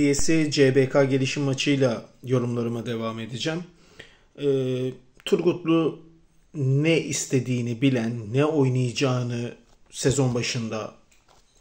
DSE CBK gelişim maçıyla yorumlarıma devam edeceğim. E, Turgutlu ne istediğini bilen, ne oynayacağını sezon başında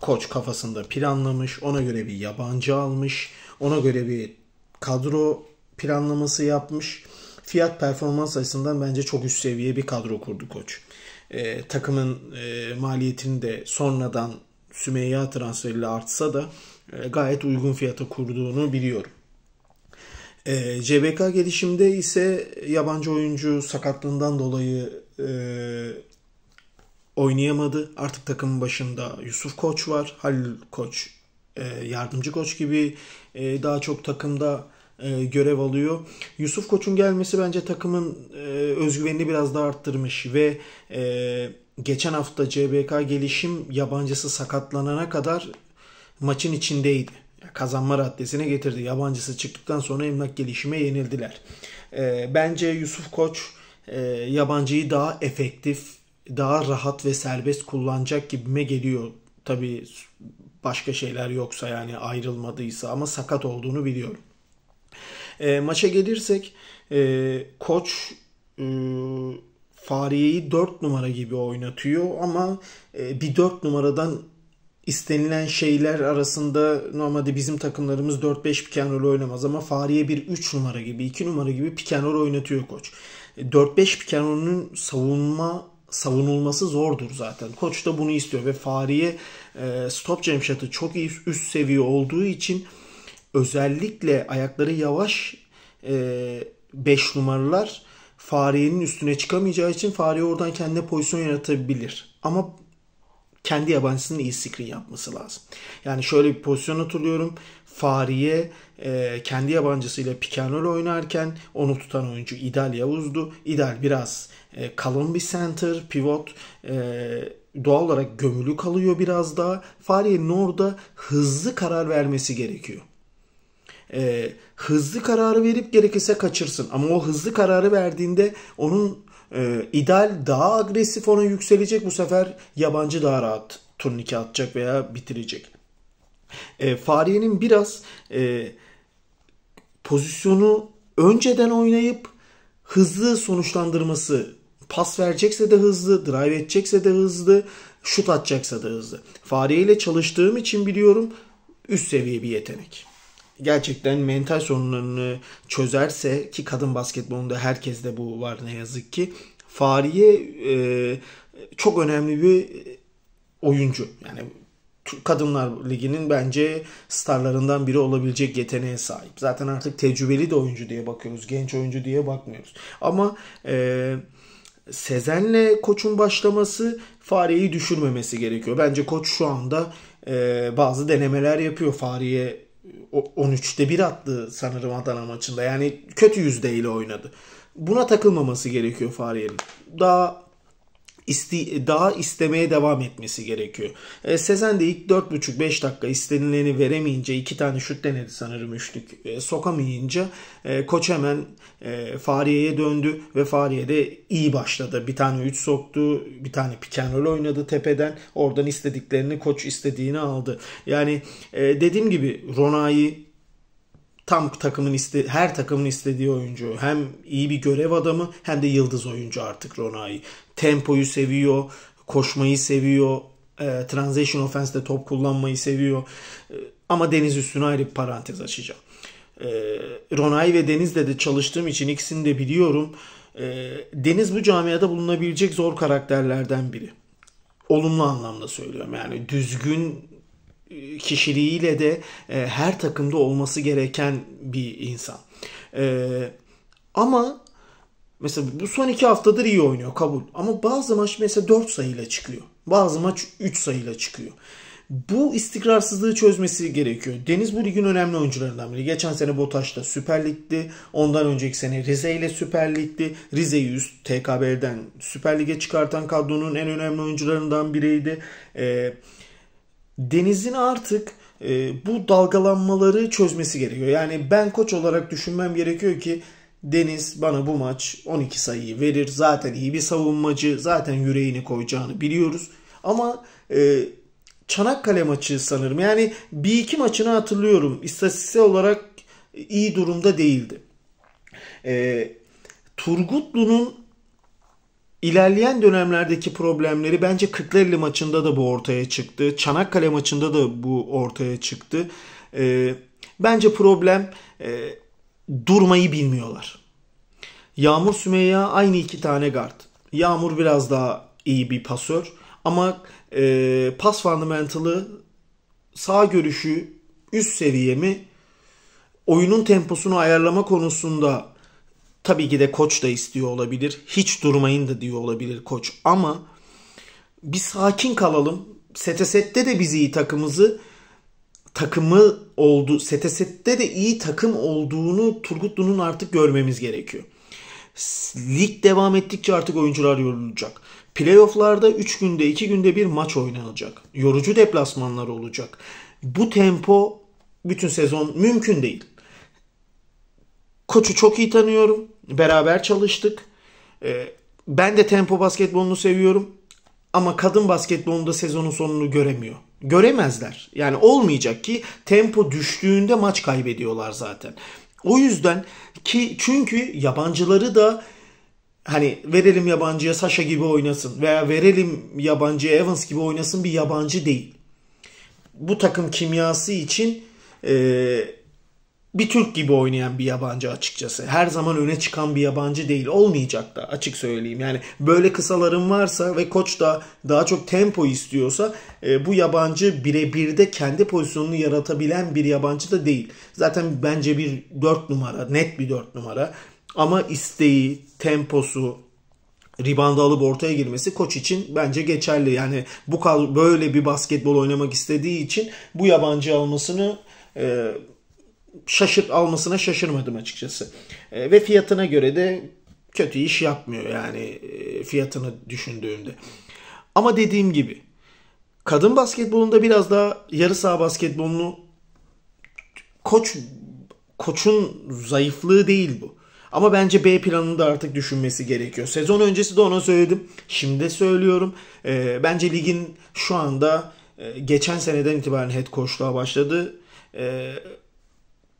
koç kafasında planlamış. Ona göre bir yabancı almış. Ona göre bir kadro planlaması yapmış. Fiyat performans açısından bence çok üst seviye bir kadro kurdu koç. E, takımın e, maliyetini de sonradan Sümeyya transferiyle artsa da e, gayet uygun fiyata kurduğunu biliyorum. E, CBK gelişimde ise yabancı oyuncu sakatlığından dolayı e, oynayamadı. Artık takımın başında Yusuf Koç var. Halil Koç e, yardımcı koç gibi e, daha çok takımda e, görev alıyor. Yusuf Koç'un gelmesi bence takımın e, özgüvenini biraz daha arttırmış ve e, geçen hafta CBK gelişim yabancısı sakatlanana kadar maçın içindeydi. Kazanma raddesine getirdi. Yabancısı çıktıktan sonra emlak gelişime yenildiler. Ee, bence Yusuf Koç e, yabancıyı daha efektif, daha rahat ve serbest kullanacak gibime geliyor. tabi başka şeyler yoksa yani ayrılmadıysa ama sakat olduğunu biliyorum. E, maça gelirsek e, koç e, Fariye'yi 4 numara gibi oynatıyor ama e, bir 4 numaradan istenilen şeyler arasında normalde bizim takımlarımız 4-5 pick and oynamaz ama Fahriye bir 3 numara gibi 2 numara gibi pick and oynatıyor koç. 4-5 pick and savunma savunulması zordur zaten. Koç da bunu istiyor ve Fahriye e, stop jump çok iyi üst seviye olduğu için özellikle ayakları yavaş 5 e, numaralar Fahriye'nin üstüne çıkamayacağı için Fahriye oradan kendine pozisyon yaratabilir. Ama kendi yabancısının iyi screen yapması lazım. Yani şöyle bir pozisyon hatırlıyorum. Fariye e, kendi yabancısıyla Picanol oynarken onu tutan oyuncu İdal Yavuz'du. İdal biraz e, kalın bir center, pivot. E, doğal olarak gömülü kalıyor biraz daha. Fariye'nin orada hızlı karar vermesi gerekiyor e, hızlı kararı verip gerekirse kaçırsın. Ama o hızlı kararı verdiğinde onun e, ideal daha agresif ona yükselecek. Bu sefer yabancı daha rahat turnike atacak veya bitirecek. E, Fariye'nin biraz e, pozisyonu önceden oynayıp hızlı sonuçlandırması pas verecekse de hızlı, drive edecekse de hızlı, şut atacaksa da hızlı. Fariye ile çalıştığım için biliyorum üst seviye bir yetenek gerçekten mental sorunlarını çözerse ki kadın basketbolunda herkeste bu var ne yazık ki Fariye e, çok önemli bir oyuncu. Yani Kadınlar Ligi'nin bence starlarından biri olabilecek yeteneğe sahip. Zaten artık tecrübeli de oyuncu diye bakıyoruz. Genç oyuncu diye bakmıyoruz. Ama e, Sezen'le koçun başlaması fareyi düşürmemesi gerekiyor. Bence koç şu anda e, bazı denemeler yapıyor Fariye 13'te 1 attı sanırım Adana maçında. Yani kötü yüzdeyle oynadı. Buna takılmaması gerekiyor Fahriye'nin. Daha isti, daha istemeye devam etmesi gerekiyor. E, Sezen de ilk 4,5-5 dakika istenileni veremeyince iki tane şut denedi sanırım üçlük e, sokamayınca e, koç hemen e, Fariye'ye döndü ve Fariye de iyi başladı. Bir tane 3 soktu, bir tane pick oynadı tepeden. Oradan istediklerini koç istediğini aldı. Yani e, dediğim gibi Rona'yı tam takımın iste her takımın istediği oyuncu. Hem iyi bir görev adamı hem de yıldız oyuncu artık Ronai. Tempoyu seviyor, koşmayı seviyor, e, transition offense'de top kullanmayı seviyor. E, ama Deniz üstüne ayrı bir parantez açacağım. E, Ronay ve Deniz'le de çalıştığım için ikisini de biliyorum. E, Deniz bu camiada bulunabilecek zor karakterlerden biri. Olumlu anlamda söylüyorum. Yani düzgün kişiliğiyle de e, her takımda olması gereken bir insan. E, ama mesela bu son iki haftadır iyi oynuyor kabul. Ama bazı maç mesela 4 sayıyla çıkıyor. Bazı maç 3 sayıyla çıkıyor. Bu istikrarsızlığı çözmesi gerekiyor. Deniz bu ligin önemli oyuncularından biri. Geçen sene Botaş'ta Süper Lig'di. Ondan önceki sene Rize ile Süper Lig'di. Rize'yi üst TKB'den Süper Lig'e çıkartan kadronun en önemli oyuncularından biriydi. Eee denizin artık e, bu dalgalanmaları çözmesi gerekiyor. Yani ben koç olarak düşünmem gerekiyor ki Deniz bana bu maç 12 sayıyı verir. Zaten iyi bir savunmacı. Zaten yüreğini koyacağını biliyoruz. Ama e, Çanakkale maçı sanırım. Yani bir iki maçını hatırlıyorum. İstatistiksel olarak iyi durumda değildi. E, Turgutlu'nun İlerleyen dönemlerdeki problemleri bence Kırklareli maçında da bu ortaya çıktı. Çanakkale maçında da bu ortaya çıktı. E, bence problem e, durmayı bilmiyorlar. Yağmur Sümeyya aynı iki tane guard. Yağmur biraz daha iyi bir pasör ama e, pas fundamental'ı sağ görüşü üst seviyemi oyunun temposunu ayarlama konusunda Tabii ki de koç da istiyor olabilir. Hiç durmayın da diyor olabilir koç. Ama bir sakin kalalım. Setesette de biz iyi takımızı takımı oldu. Setesette de iyi takım olduğunu Turgutlu'nun artık görmemiz gerekiyor. Lig devam ettikçe artık oyuncular yorulacak. Playoff'larda 3 günde 2 günde bir maç oynanacak. Yorucu deplasmanlar olacak. Bu tempo bütün sezon mümkün değil. Koçu çok iyi tanıyorum. Beraber çalıştık. Ee, ben de tempo basketbolunu seviyorum. Ama kadın basketbolunda sezonun sonunu göremiyor. Göremezler. Yani olmayacak ki tempo düştüğünde maç kaybediyorlar zaten. O yüzden ki çünkü yabancıları da hani verelim yabancıya Sasha gibi oynasın veya verelim yabancıya Evans gibi oynasın bir yabancı değil. Bu takım kimyası için eee bir Türk gibi oynayan bir yabancı açıkçası. Her zaman öne çıkan bir yabancı değil. Olmayacak da açık söyleyeyim. Yani böyle kısaların varsa ve koç da daha çok tempo istiyorsa e, bu yabancı birebir de kendi pozisyonunu yaratabilen bir yabancı da değil. Zaten bence bir 4 numara, net bir 4 numara. Ama isteği, temposu, ribanda alıp ortaya girmesi koç için bence geçerli. Yani bu böyle bir basketbol oynamak istediği için bu yabancı almasını e, şaşırt almasına şaşırmadım açıkçası. E, ve fiyatına göre de kötü iş yapmıyor yani e, fiyatını düşündüğümde. Ama dediğim gibi kadın basketbolunda biraz daha yarı saha basketbolunu koç koçun zayıflığı değil bu. Ama bence B planını da artık düşünmesi gerekiyor. Sezon öncesi de ona söyledim. Şimdi de söylüyorum. E, bence ligin şu anda e, geçen seneden itibaren head coachluğa başladı. E,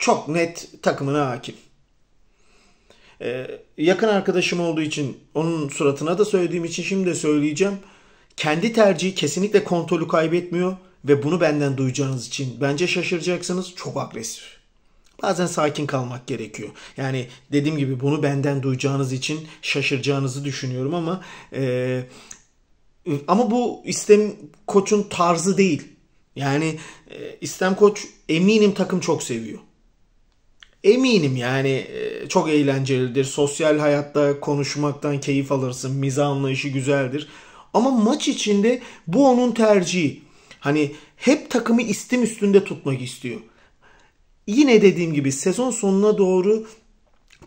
çok net takımına hakim. Ee, yakın arkadaşım olduğu için onun suratına da söylediğim için şimdi de söyleyeceğim. Kendi tercihi kesinlikle kontrolü kaybetmiyor ve bunu benden duyacağınız için bence şaşıracaksınız. Çok agresif. Bazen sakin kalmak gerekiyor. Yani dediğim gibi bunu benden duyacağınız için şaşıracağınızı düşünüyorum ama e, ama bu istem koçun tarzı değil. Yani e, istem koç eminim takım çok seviyor eminim yani e, çok eğlencelidir. Sosyal hayatta konuşmaktan keyif alırsın. Miza anlayışı güzeldir. Ama maç içinde bu onun tercihi. Hani hep takımı istim üstünde tutmak istiyor. Yine dediğim gibi sezon sonuna doğru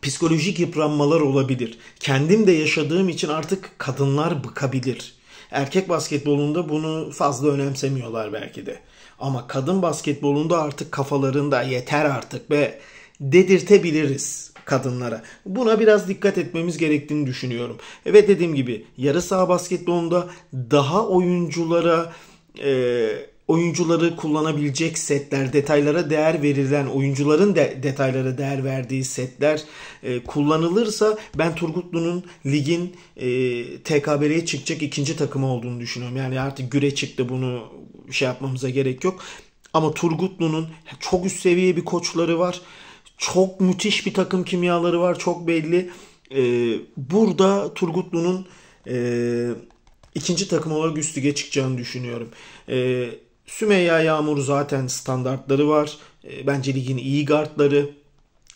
psikolojik yıpranmalar olabilir. Kendim de yaşadığım için artık kadınlar bıkabilir. Erkek basketbolunda bunu fazla önemsemiyorlar belki de. Ama kadın basketbolunda artık kafalarında yeter artık be dedirtebiliriz kadınlara. Buna biraz dikkat etmemiz gerektiğini düşünüyorum. Ve dediğim gibi yarı saha basketbolunda daha oyunculara e, oyuncuları kullanabilecek setler, detaylara değer verilen, oyuncuların de detaylara değer verdiği setler e, kullanılırsa ben Turgutlu'nun ligin e, TKB'ye çıkacak ikinci takımı olduğunu düşünüyorum. Yani artık güre çıktı bunu şey yapmamıza gerek yok. Ama Turgutlu'nun çok üst seviye bir koçları var. Çok müthiş bir takım kimyaları var. Çok belli. Ee, burada Turgutlu'nun e, ikinci takım olarak üst lige çıkacağını düşünüyorum. Ee, Sümeyya Yağmur zaten standartları var. Ee, bence ligin iyi gardları.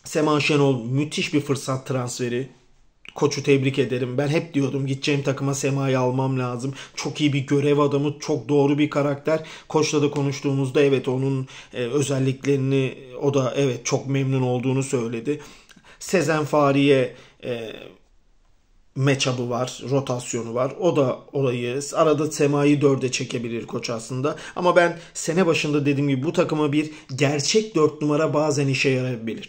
Sema Şenol müthiş bir fırsat transferi koçu tebrik ederim. Ben hep diyordum gideceğim takıma Sema'yı almam lazım. Çok iyi bir görev adamı, çok doğru bir karakter. Koçla da konuştuğumuzda evet onun e, özelliklerini o da evet çok memnun olduğunu söyledi. Sezen Fari'ye e, matchup'ı var, rotasyonu var. O da orayı arada semayı dörde çekebilir koç aslında. Ama ben sene başında dediğim gibi bu takıma bir gerçek dört numara bazen işe yarayabilir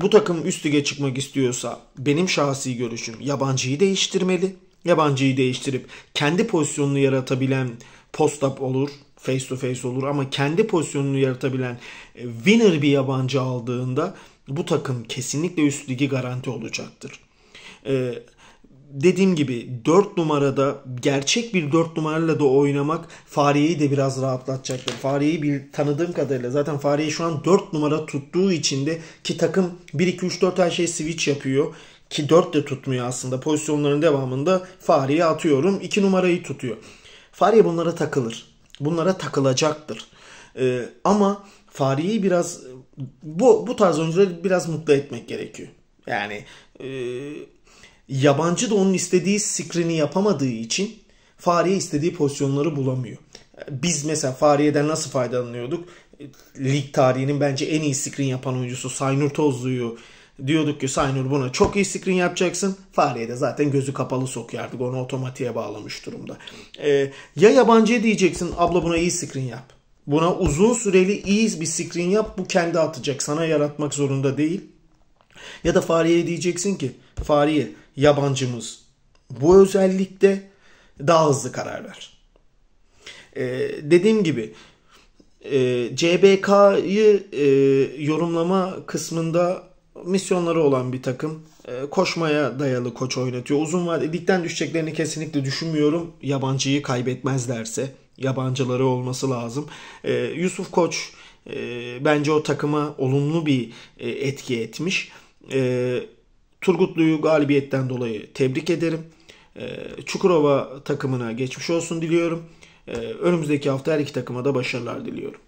bu takım üst lige çıkmak istiyorsa benim şahsi görüşüm yabancıyı değiştirmeli. Yabancıyı değiştirip kendi pozisyonunu yaratabilen post-up olur, face to face olur ama kendi pozisyonunu yaratabilen e, winner bir yabancı aldığında bu takım kesinlikle üst ligi garanti olacaktır. E, dediğim gibi 4 numarada gerçek bir 4 numarayla da oynamak Fariye'yi de biraz rahatlatacaktır. Fariye'yi bir tanıdığım kadarıyla zaten Fariye şu an 4 numara tuttuğu için de ki takım 1-2-3-4 her şey switch yapıyor. Ki 4 de tutmuyor aslında pozisyonların devamında Fariye atıyorum 2 numarayı tutuyor. Fariye bunlara takılır. Bunlara takılacaktır. Ee, ama Fariye'yi biraz bu, bu tarz oyuncuları biraz mutlu etmek gerekiyor. Yani e, Yabancı da onun istediği screen'i yapamadığı için fareye istediği pozisyonları bulamıyor. Biz mesela fareyeden nasıl faydalanıyorduk? Lig tarihinin bence en iyi screen yapan oyuncusu Saynur Tozlu'yu diyorduk ki Saynur buna çok iyi screen yapacaksın. Fareye de zaten gözü kapalı sokuyardık. Onu otomatiğe bağlamış durumda. Ee, ya yabancıya diyeceksin abla buna iyi screen yap. Buna uzun süreli iyi bir screen yap. Bu kendi atacak. Sana yaratmak zorunda değil. Ya da fareye diyeceksin ki fareye yabancımız bu özellikte daha hızlı karar ver. Ee, dediğim gibi e, CBK'yı e, yorumlama kısmında misyonları olan bir takım. E, koşmaya dayalı koç oynatıyor. Uzun vadede dikten düşeceklerini kesinlikle düşünmüyorum. Yabancıyı kaybetmezlerse. Yabancıları olması lazım. E, Yusuf Koç e, bence o takıma olumlu bir e, etki etmiş. E, Turgutlu'yu galibiyetten dolayı tebrik ederim. E, Çukurova takımına geçmiş olsun diliyorum. E, önümüzdeki hafta her iki takıma da başarılar diliyorum.